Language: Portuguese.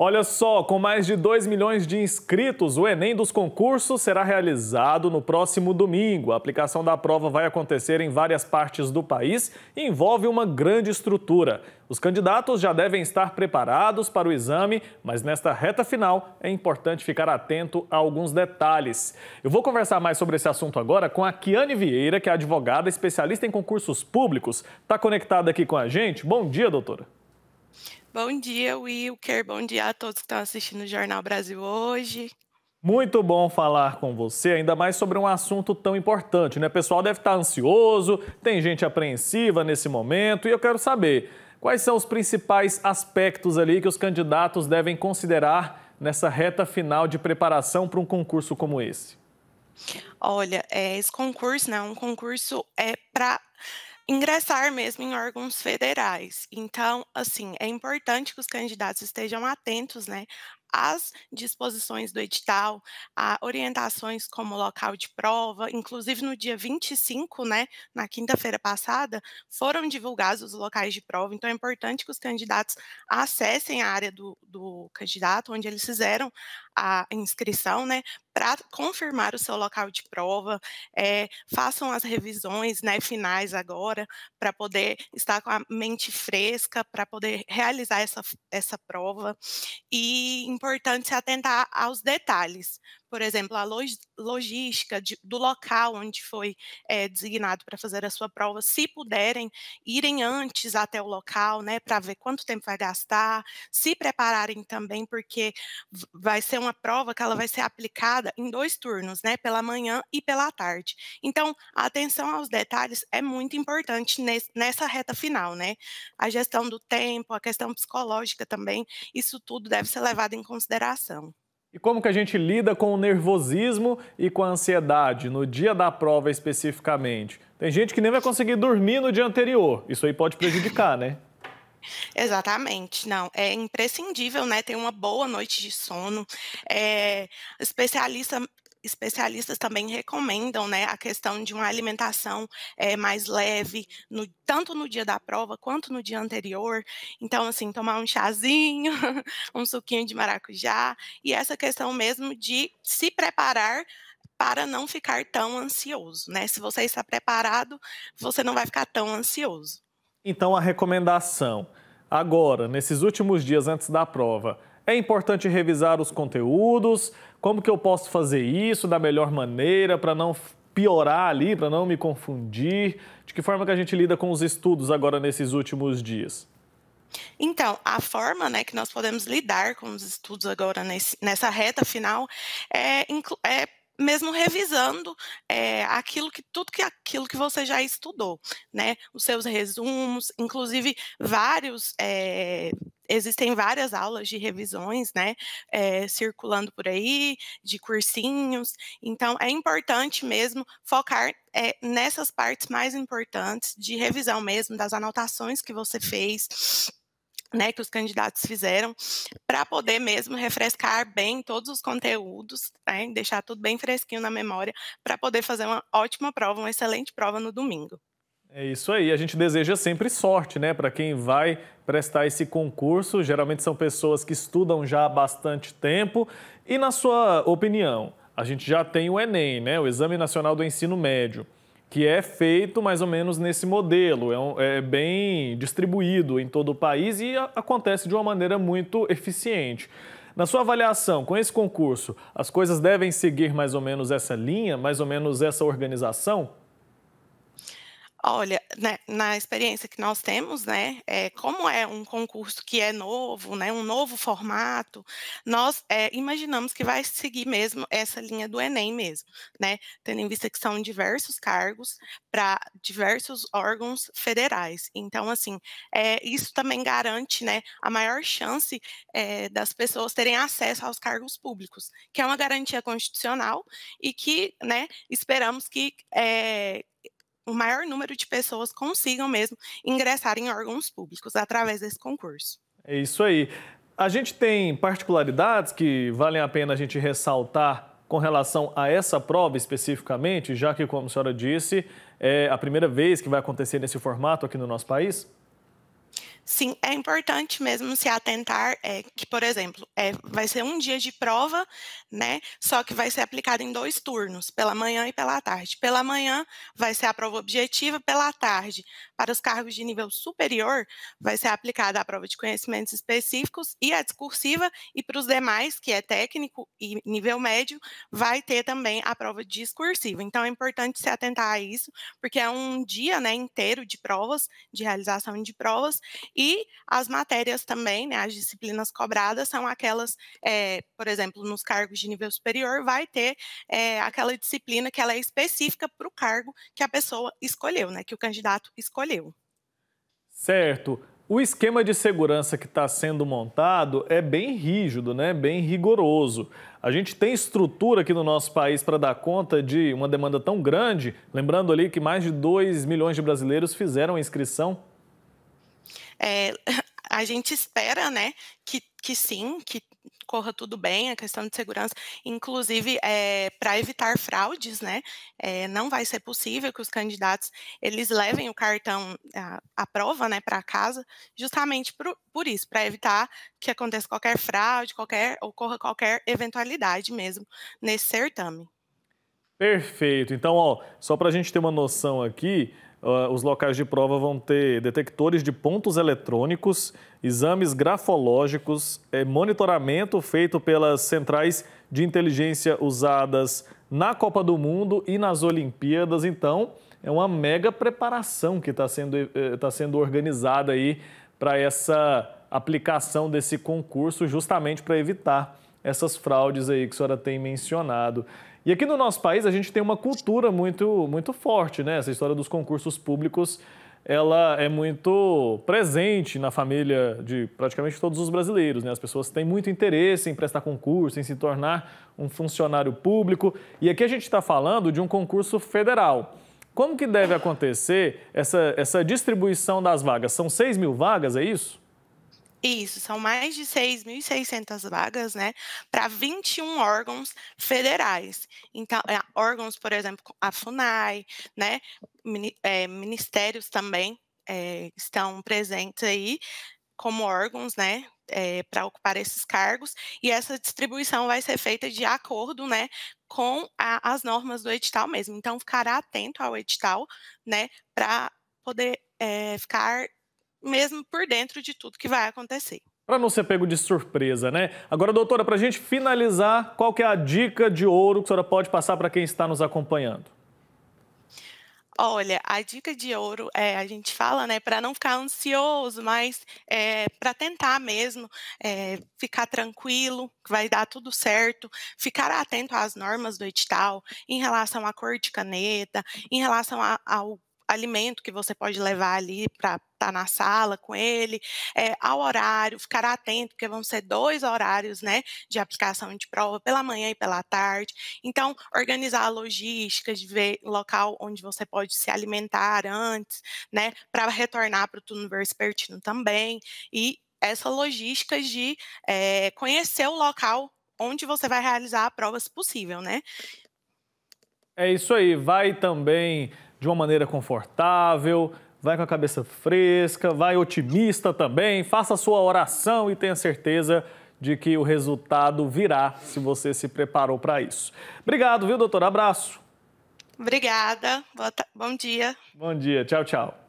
Olha só, com mais de 2 milhões de inscritos, o Enem dos concursos será realizado no próximo domingo. A aplicação da prova vai acontecer em várias partes do país e envolve uma grande estrutura. Os candidatos já devem estar preparados para o exame, mas nesta reta final é importante ficar atento a alguns detalhes. Eu vou conversar mais sobre esse assunto agora com a Kiane Vieira, que é advogada especialista em concursos públicos. Está conectada aqui com a gente? Bom dia, doutora. Bom dia, Kerr. Bom dia a todos que estão assistindo o Jornal Brasil hoje. Muito bom falar com você, ainda mais sobre um assunto tão importante, né? O pessoal deve estar ansioso, tem gente apreensiva nesse momento e eu quero saber quais são os principais aspectos ali que os candidatos devem considerar nessa reta final de preparação para um concurso como esse. Olha, é, esse concurso, né, um concurso é para ingressar mesmo em órgãos federais. Então, assim, é importante que os candidatos estejam atentos, né, às disposições do edital, a orientações como local de prova, inclusive no dia 25, né, na quinta-feira passada, foram divulgados os locais de prova, então é importante que os candidatos acessem a área do, do candidato, onde eles fizeram a inscrição, né, para confirmar o seu local de prova, é, façam as revisões, né, finais agora, para poder estar com a mente fresca, para poder realizar essa, essa prova. E importante se atentar aos detalhes, por exemplo, a logística de, do local onde foi é, designado para fazer a sua prova, se puderem, irem antes até o local, né, para ver quanto tempo vai gastar, se prepararem também, porque vai ser uma prova que ela vai ser aplicada em dois turnos, né, pela manhã e pela tarde. Então, a atenção aos detalhes é muito importante nesse, nessa reta final, né, a gestão do tempo, a questão psicológica também, isso tudo deve ser levado em consideração. E como que a gente lida com o nervosismo e com a ansiedade no dia da prova especificamente? Tem gente que nem vai conseguir dormir no dia anterior. Isso aí pode prejudicar, né? Exatamente, não. É imprescindível, né? Ter uma boa noite de sono. É, especialista, especialistas também recomendam né, a questão de uma alimentação é, mais leve, no, tanto no dia da prova quanto no dia anterior. Então, assim, tomar um chazinho, um suquinho de maracujá, e essa questão mesmo de se preparar para não ficar tão ansioso, né? Se você está preparado, você não vai ficar tão ansioso. Então, a recomendação agora, nesses últimos dias antes da prova, é importante revisar os conteúdos, como que eu posso fazer isso da melhor maneira para não piorar ali, para não me confundir? De que forma que a gente lida com os estudos agora nesses últimos dias? Então, a forma né, que nós podemos lidar com os estudos agora nesse, nessa reta final é, é mesmo revisando é, aquilo que tudo que aquilo que você já estudou, né? Os seus resumos, inclusive vários é, existem várias aulas de revisões, né, é, circulando por aí, de cursinhos. Então, é importante mesmo focar é, nessas partes mais importantes de revisão mesmo, das anotações que você fez. Né, que os candidatos fizeram, para poder mesmo refrescar bem todos os conteúdos, né, deixar tudo bem fresquinho na memória, para poder fazer uma ótima prova, uma excelente prova no domingo. É isso aí. A gente deseja sempre sorte, né, para quem vai prestar esse concurso. Geralmente são pessoas que estudam já há bastante tempo. E na sua opinião, a gente já tem o Enem, né, o Exame Nacional do Ensino Médio, que é feito mais ou menos nesse modelo. É, um, é bem distribuído em todo o país e a, acontece de uma maneira muito eficiente. Na sua avaliação, com esse concurso, as coisas devem seguir mais ou menos essa linha, mais ou menos essa organização? Olha, né, na experiência que nós temos, né, é, como é um concurso que é novo, né, um novo formato, nós é, imaginamos que vai seguir mesmo essa linha do Enem mesmo, né, tendo em vista que são diversos cargos para diversos órgãos federais. Então, assim, é, isso também garante, né, a maior chance das pessoas terem acesso aos cargos públicos, que é uma garantia constitucional e que, né, esperamos que o maior número de pessoas consigam mesmo ingressar em órgãos públicos através desse concurso. É isso aí. A gente tem particularidades que valem a pena a gente ressaltar com relação a essa prova especificamente, já que, como a senhora disse, é a primeira vez que vai acontecer nesse formato aqui no nosso país? Sim, é importante mesmo se atentar é, que, por exemplo, é, vai ser um dia de prova, né? Só que vai ser aplicado em dois turnos, pela manhã e pela tarde. Pela manhã vai ser a prova objetiva, pela tarde, para os cargos de nível superior, vai ser aplicada a prova de conhecimentos específicos e a discursiva, e para os demais, que é técnico e nível médio, vai ter também a prova discursiva. Então é importante se atentar a isso, porque é um dia né, inteiro de provas, de realização de provas e as matérias também, né, as disciplinas cobradas são aquelas, é, por exemplo, nos cargos de nível superior, vai ter é, aquela disciplina que ela é específica para o cargo que a pessoa escolheu, né, que o candidato escolheu. Certo. O esquema de segurança que está sendo montado é bem rígido, né? bem rigoroso. A gente tem estrutura aqui no nosso país para dar conta de uma demanda tão grande, lembrando ali que mais de 2 milhões de brasileiros fizeram a inscrição é, a gente espera, né, que, que sim, que corra tudo bem, a questão de segurança, inclusive é, para evitar fraudes, né? É, não vai ser possível que os candidatos eles levem o cartão a, a prova, né, para casa, justamente por, por isso, para evitar que aconteça qualquer fraude, qualquer ocorra qualquer eventualidade mesmo nesse certame. Perfeito. Então, ó, só para a gente ter uma noção aqui, ah, os locais de prova vão ter detectores de pontos eletrônicos, exames grafológicos, é, monitoramento feito pelas centrais de inteligência usadas na Copa do Mundo e nas Olimpíadas. Então, é uma mega preparação que está sendo, eh, tá sendo organizada aí para essa aplicação desse concurso, justamente para evitar essas fraudes aí que a senhora tem mencionado. E aqui no nosso país a gente tem uma cultura muito, muito forte, né? Essa história dos concursos públicos, ela é muito presente na família de praticamente todos os brasileiros, né? As pessoas têm muito interesse em prestar concurso, em se tornar um funcionário público. E aqui a gente está falando de um concurso federal. Como que deve acontecer essa, essa distribuição das vagas? São 6 mil vagas, é isso? Isso, são mais de 6.600 vagas, né, para 21 órgãos federais. Então, é, órgãos, por exemplo, a FUNAI, né, é, ministérios também é, estão presentes aí como órgãos, né, é, para ocupar esses cargos, e essa distribuição vai ser feita de acordo, né, com a, as normas do edital mesmo. Então, ficará atento ao edital, né, para poder é, ficar mesmo por dentro de tudo que vai acontecer. Para não ser pego de surpresa, né? Agora, doutora, para a gente finalizar, qual que é a dica de ouro que a senhora pode passar para quem está nos acompanhando? Olha, a dica de ouro é a gente fala, né, para não ficar ansioso, mas é, para tentar mesmo é, ficar tranquilo, que vai dar tudo certo, ficar atento às normas do edital em relação à cor de caneta, em relação a, ao alimento que você pode levar ali para estar tá na sala com ele, é, ao horário, ficar atento, porque vão ser dois horários né, de aplicação de prova, pela manhã e pela tarde. Então, organizar a logística, de ver local onde você pode se alimentar antes, né, para retornar para o turno vespertino também, e essa logística de é, conhecer o local onde você vai realizar a prova, se possível, né? É isso aí, vai também de uma maneira confortável, vai com a cabeça fresca, vai otimista também, faça a sua oração e tenha certeza de que o resultado virá se você se preparou para isso. Obrigado, viu, doutora? Abraço. Obrigada. Bom dia. Bom dia. Tchau, tchau.